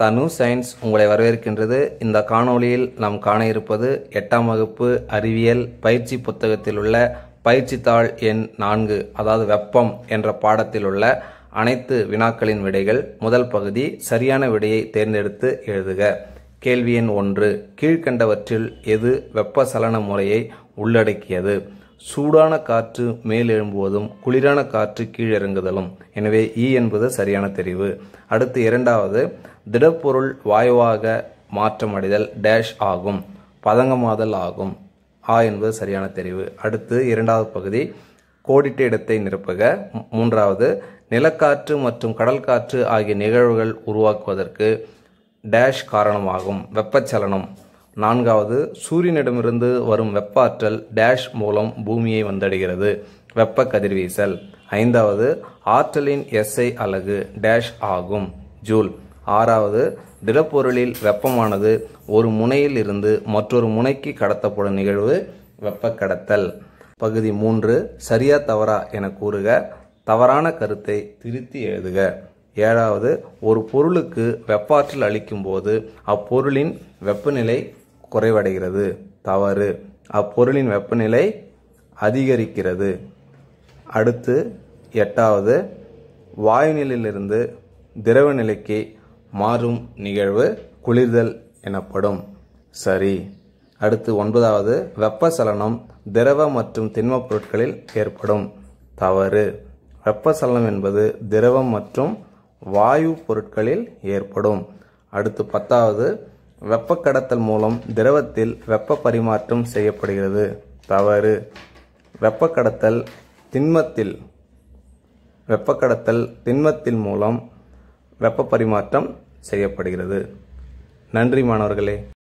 தனு சயின்ஸ் உங்களை வரவேற்கின்றது இந்த காணொளியில் நாம் காண இருப்பது எட்டாம் வகுப்பு அறிவியல் பயிற்சி புத்தகத்தில் உள்ள பயிற்சித்தாள் எண் நான்கு அதாவது வெப்பம் என்ற பாடத்தில் உள்ள அனைத்து வினாக்களின் விடைகள் முதல் பகுதி சரியான விடையை தேர்ந்தெடுத்து எழுதுக கேள்வி எண் ஒன்று கீழ்கண்டவற்றில் எது வெப்ப சலன முறையை உள்ளடக்கியது சூடான காற்று மேல் எழும்புவதும் குளிரான காற்று கீழிறங்குதலும் எனவே இ e என்பது சரியான தெரிவு அடுத்து இரண்டாவது திடப்பொருள் வாயுவாக மாற்றமடைதல் டேஷ் ஆகும் பதங்கமாதல் ஆகும் ஆ என்பது சரியான தெரிவு அடுத்து இரண்டாவது பகுதி கோடிட்ட இடத்தை நிரப்புக மூன்றாவது நிலக்காற்று மற்றும் கடல் காற்று ஆகிய நிகழ்வுகள் உருவாக்குவதற்கு டேஷ் காரணமாகும் வெப்பச்சலனம் நான்காவது சூரியனிடமிருந்து வரும் வெப்ப ஆற்றல் டேஷ் மூலம் பூமியை வந்தடைகிறது வெப்ப கதிர்வீசல் ஐந்தாவது ஆற்றலின் எஸ்ஐ அலகு டேஷ் ஆகும் ஜூல் ஆறாவது திடப்பொருளில் வெப்பமானது ஒரு முனையில் இருந்து மற்றொரு முனைக்கு கடத்தப்படும் நிகழ்வு வெப்ப கடத்தல் பகுதி மூன்று சரியா தவறா என கூறுக தவறான கருத்தை திருத்தி எழுதுக ஏழாவது ஒரு பொருளுக்கு வெப்பாற்றல் அளிக்கும் போது அப்பொருளின் வெப்பநிலை குறைவடைகிறது தவறு அப்பொருளின் வெப்பநிலை அதிகரிக்கிறது அடுத்து எட்டாவது வாயுநிலையிலிருந்து திரவ நிலைக்கு மாறும் நிகழ்வு குளிர்தல் எனப்படும் சரி அடுத்து ஒன்பதாவது வெப்பசலனம் திரவ மற்றும் திண்மப் பொருட்களில் ஏற்படும் தவறு வெப்பசலனம் என்பது திரவம் மற்றும் வாயு பொருட்களில் ஏற்படும் அடுத்து பத்தாவது வெப்ப கடத்தல் மூலம் திரவத்தில் வெப்ப பரிமாற்றம் செய்யப்படுகிறது தவறு வெப்ப கடத்தல் திண்மத்தில் வெப்ப கடத்தல் திண்மத்தின் மூலம் வெப்ப பரிமாற்றம் செய்யப்படுகிறது நன்றி மாணவர்களே